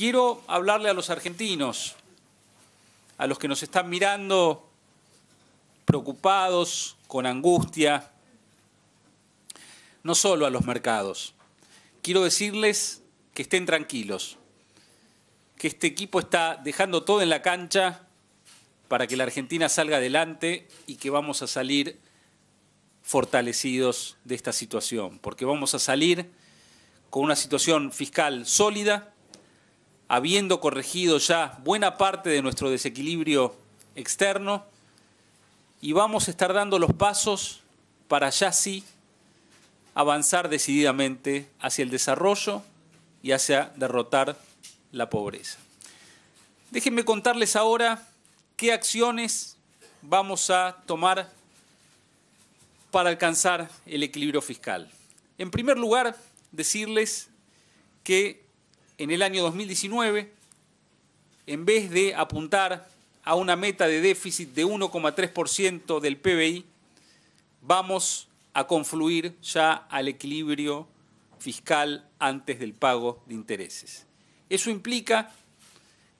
quiero hablarle a los argentinos, a los que nos están mirando preocupados, con angustia, no solo a los mercados. Quiero decirles que estén tranquilos, que este equipo está dejando todo en la cancha para que la Argentina salga adelante y que vamos a salir fortalecidos de esta situación, porque vamos a salir con una situación fiscal sólida, habiendo corregido ya buena parte de nuestro desequilibrio externo, y vamos a estar dando los pasos para ya sí avanzar decididamente hacia el desarrollo y hacia derrotar la pobreza. Déjenme contarles ahora qué acciones vamos a tomar para alcanzar el equilibrio fiscal. En primer lugar, decirles que en el año 2019, en vez de apuntar a una meta de déficit de 1,3% del PBI, vamos a confluir ya al equilibrio fiscal antes del pago de intereses. Eso implica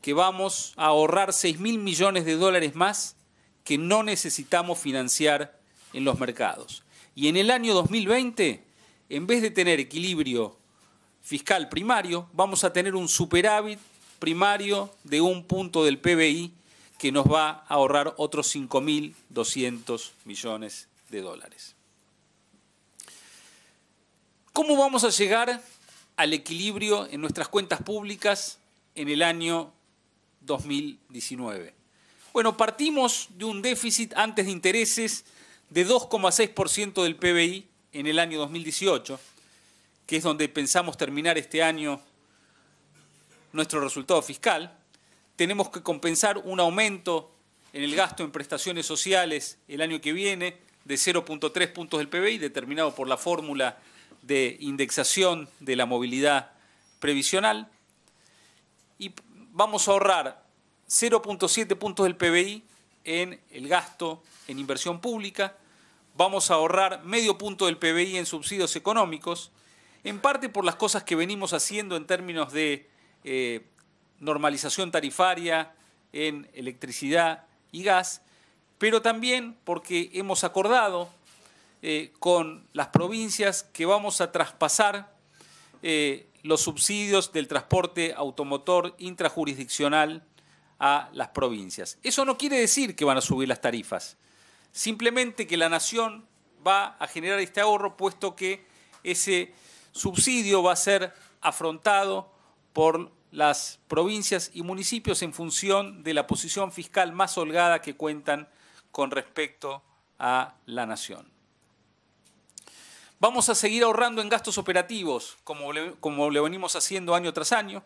que vamos a ahorrar 6 mil millones de dólares más que no necesitamos financiar en los mercados. Y en el año 2020, en vez de tener equilibrio fiscal primario, vamos a tener un superávit primario de un punto del PBI que nos va a ahorrar otros 5.200 millones de dólares. ¿Cómo vamos a llegar al equilibrio en nuestras cuentas públicas en el año 2019? Bueno, partimos de un déficit antes de intereses de 2,6% del PBI en el año 2018 que es donde pensamos terminar este año nuestro resultado fiscal, tenemos que compensar un aumento en el gasto en prestaciones sociales el año que viene de 0.3 puntos del PBI, determinado por la fórmula de indexación de la movilidad previsional. Y vamos a ahorrar 0.7 puntos del PBI en el gasto en inversión pública, vamos a ahorrar medio punto del PBI en subsidios económicos en parte por las cosas que venimos haciendo en términos de eh, normalización tarifaria en electricidad y gas, pero también porque hemos acordado eh, con las provincias que vamos a traspasar eh, los subsidios del transporte automotor intrajurisdiccional a las provincias. Eso no quiere decir que van a subir las tarifas, simplemente que la nación va a generar este ahorro puesto que ese subsidio va a ser afrontado por las provincias y municipios en función de la posición fiscal más holgada que cuentan con respecto a la nación. Vamos a seguir ahorrando en gastos operativos, como, le, como le venimos haciendo año tras año.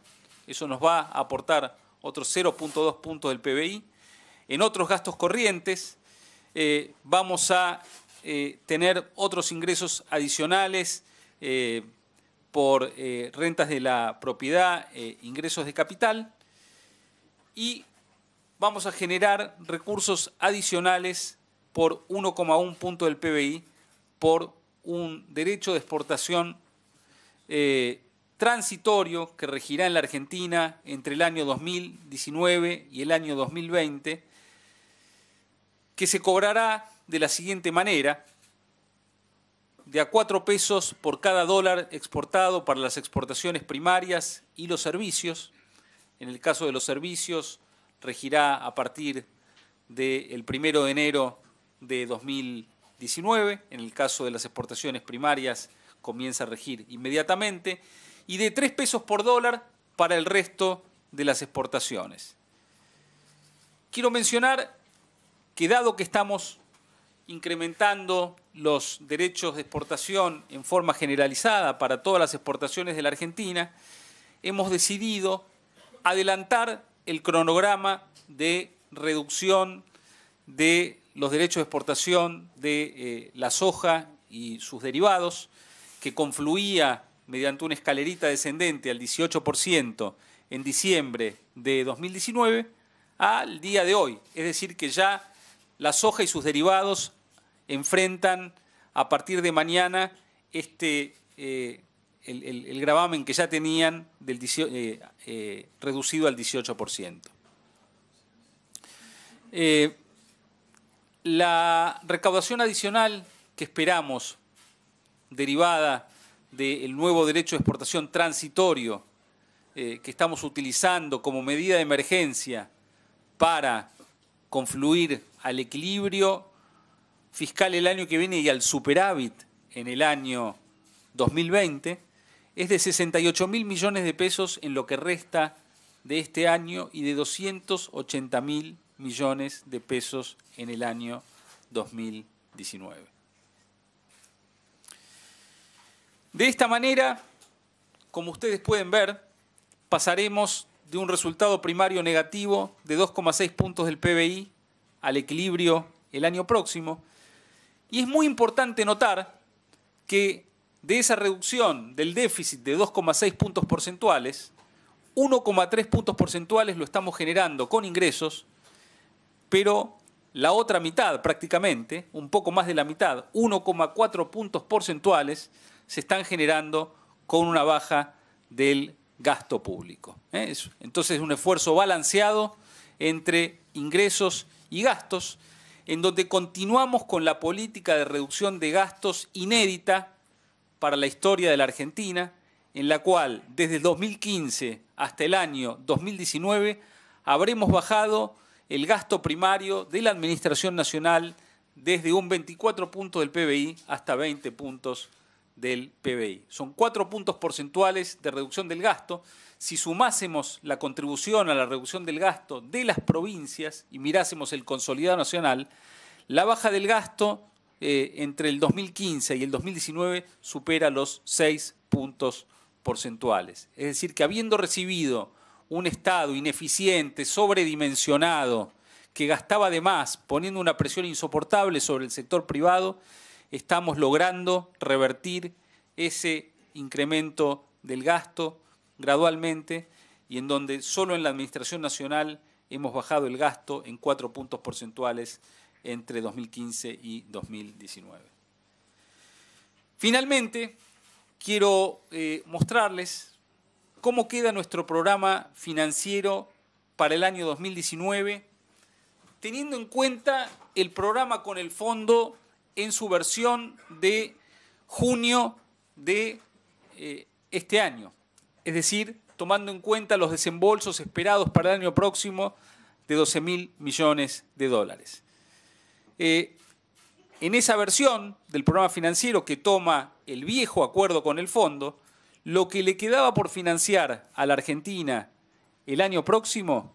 Eso nos va a aportar otros 0.2 puntos del PBI. En otros gastos corrientes eh, vamos a eh, tener otros ingresos adicionales eh, por eh, rentas de la propiedad, eh, ingresos de capital y vamos a generar recursos adicionales por 1,1 punto del PBI por un derecho de exportación transitorio que regirá en la Argentina entre el año 2019 y el año 2020, que se cobrará de la siguiente manera de a 4 pesos por cada dólar exportado para las exportaciones primarias y los servicios. En el caso de los servicios, regirá a partir del primero 1 de enero de 2019. En el caso de las exportaciones primarias, comienza a regir inmediatamente. Y de 3 pesos por dólar para el resto de las exportaciones. Quiero mencionar que dado que estamos incrementando los derechos de exportación en forma generalizada para todas las exportaciones de la Argentina, hemos decidido adelantar el cronograma de reducción de los derechos de exportación de eh, la soja y sus derivados, que confluía mediante una escalerita descendente al 18% en diciembre de 2019 al día de hoy. Es decir, que ya la soja y sus derivados enfrentan a partir de mañana este, eh, el, gravamen que ya tenían eh, eh, reducido al 18%. la recaudación adicional que esperamos derivada del nuevo derecho de exportación transitorio que estamos utilizando como medida de emergencia para confluir al equilibrio fiscal el año que viene y al superávit en el año 2020 es de 68 mil millones de pesos en lo que resta de este año y de 280 mil millones de pesos en el año 2019. De esta manera, como ustedes pueden ver, pasaremos de un resultado primario negativo de 2,6 puntos del PBI al equilibrio el año próximo. Y es muy importante notar que de esa reducción del déficit de 2,6 puntos porcentuales, 1,3 puntos porcentuales lo estamos generando con ingresos, pero la otra mitad prácticamente, un poco más de la mitad, 1,4 puntos porcentuales, se están generando con una baja del gasto público. ¿eh? Entonces es un esfuerzo balanceado entre ingresos y gastos, en donde continuamos con la política de reducción de gastos inédita para la historia de la Argentina, en la cual desde 2015 hasta el año 2019 habremos bajado el gasto primario de la Administración Nacional desde un 24 puntos del PBI hasta 20 puntos del PBI. Son cuatro puntos porcentuales de reducción del gasto. Si sumásemos la contribución a la reducción del gasto de las provincias y mirásemos el consolidado nacional, la baja del gasto eh, entre el 2015 y el 2019 supera los seis puntos porcentuales. Es decir, que habiendo recibido un Estado ineficiente, sobredimensionado, que gastaba de más, poniendo una presión insoportable sobre el sector privado, estamos logrando revertir ese incremento del gasto gradualmente y en donde solo en la Administración Nacional hemos bajado el gasto en cuatro puntos porcentuales entre 2015 y 2019. Finalmente, quiero eh, mostrarles cómo queda nuestro programa financiero para el año 2019, teniendo en cuenta el programa con el fondo en su versión de junio de eh, este año, es decir, tomando en cuenta los desembolsos esperados para el año próximo de 12 mil millones de dólares. Eh, en esa versión del programa financiero que toma el viejo acuerdo con el fondo, lo que le quedaba por financiar a la Argentina el año próximo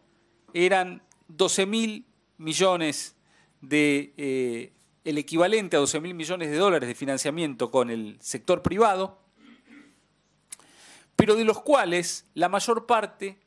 eran 12 mil millones de eh, el equivalente a 12 mil millones de dólares de financiamiento con el sector privado, pero de los cuales la mayor parte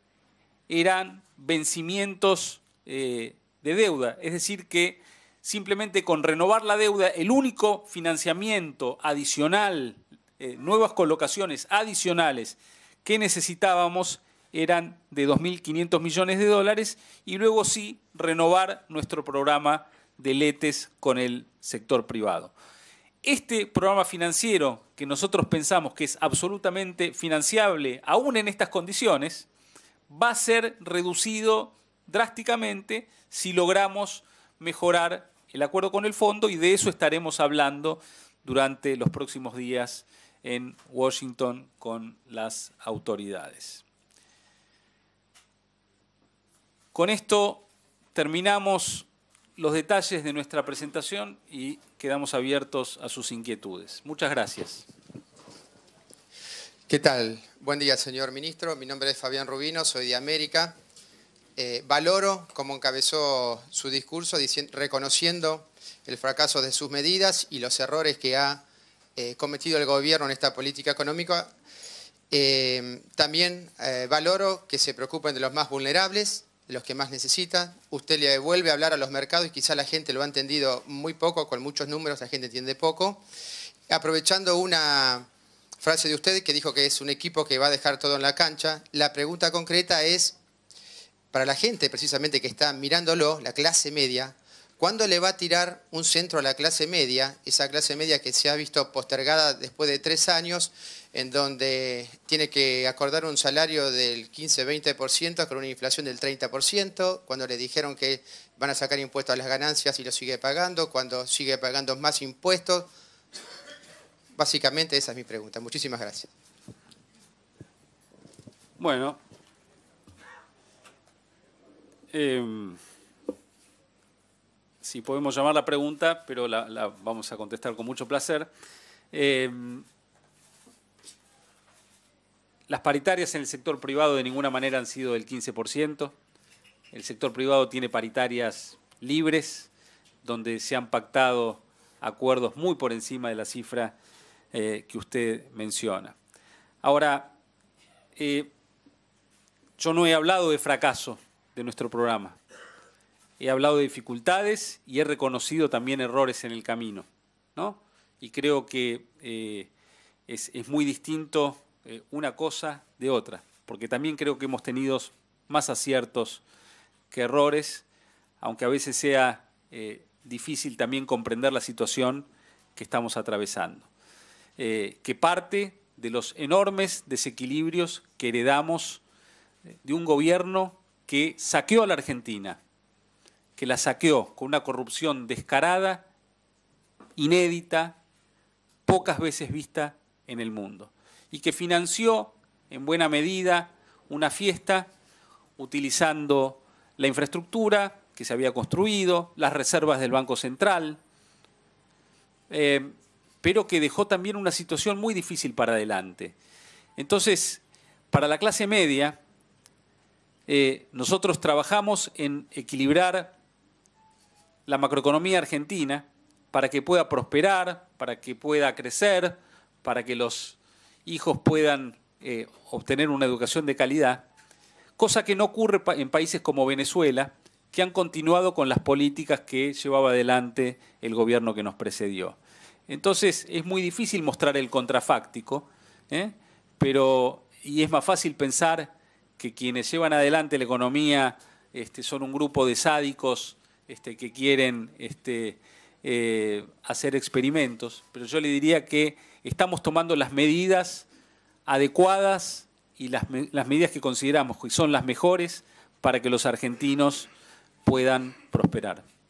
eran vencimientos eh, de deuda, es decir, que simplemente con renovar la deuda, el único financiamiento adicional, eh, nuevas colocaciones adicionales que necesitábamos eran de 2.500 millones de dólares y luego sí renovar nuestro programa deletes con el sector privado. Este programa financiero que nosotros pensamos que es absolutamente financiable, aún en estas condiciones, va a ser reducido drásticamente si logramos mejorar el acuerdo con el fondo y de eso estaremos hablando durante los próximos días en Washington con las autoridades. Con esto terminamos los detalles de nuestra presentación y quedamos abiertos a sus inquietudes. Muchas gracias. ¿Qué tal? Buen día, señor ministro. Mi nombre es Fabián Rubino, soy de América. Eh, valoro como encabezó su discurso reconociendo el fracaso de sus medidas y los errores que ha eh, cometido el gobierno en esta política económica. Eh, también valoro que se preocupen de los más vulnerables, los que más necesitan, usted le vuelve a hablar a los mercados y quizá la gente lo ha entendido muy poco, con muchos números la gente entiende poco. Aprovechando una frase de usted que dijo que es un equipo que va a dejar todo en la cancha, la pregunta concreta es, para la gente precisamente que está mirándolo, la clase media, ¿Cuándo le va a tirar un centro a la clase media? Esa clase media que se ha visto postergada después de tres años, en donde tiene que acordar un salario del 15-20% con una inflación del 30%, cuando le dijeron que van a sacar impuestos a las ganancias y lo sigue pagando, cuando sigue pagando más impuestos. Básicamente esa es mi pregunta. Muchísimas gracias. Bueno. Em, si podemos llamar la pregunta, pero la, vamos a contestar con mucho placer. Eh, las paritarias en el sector privado de ninguna manera han sido del 15%. El sector privado tiene paritarias libres, donde se han pactado acuerdos muy por encima de la cifra eh, que usted menciona. Ahora, eh, yo no he hablado de fracaso de nuestro programa he hablado de dificultades y he reconocido también errores en el camino. ¿no? Y creo que eh, es, muy distinto eh, una cosa de otra, porque también creo que hemos tenido más aciertos que errores, aunque a veces sea eh, difícil también comprender la situación que estamos atravesando, que parte de los enormes desequilibrios que heredamos de un gobierno que saqueó a la Argentina, que la saqueó con una corrupción descarada, inédita, pocas veces vista en el mundo, y que financió en buena medida una fiesta utilizando la infraestructura que se había construido, las reservas del Banco Central, eh, pero que dejó también una situación muy difícil para adelante. Entonces, para la clase media, eh, nosotros trabajamos en equilibrar la macroeconomía argentina para que pueda prosperar, para que pueda crecer, para que los hijos puedan eh, obtener una educación de calidad, cosa que no ocurre en países como Venezuela, que han continuado con las políticas que llevaba adelante el gobierno que nos precedió. Entonces es muy difícil mostrar el contrafáctico, ¿eh? pero y es más fácil pensar que quienes llevan adelante la economía este, son un grupo de sádicos este, que quieren este, eh, hacer experimentos, pero yo le diría que estamos tomando las medidas adecuadas y las, las medidas que consideramos que son las mejores para que los argentinos puedan prosperar.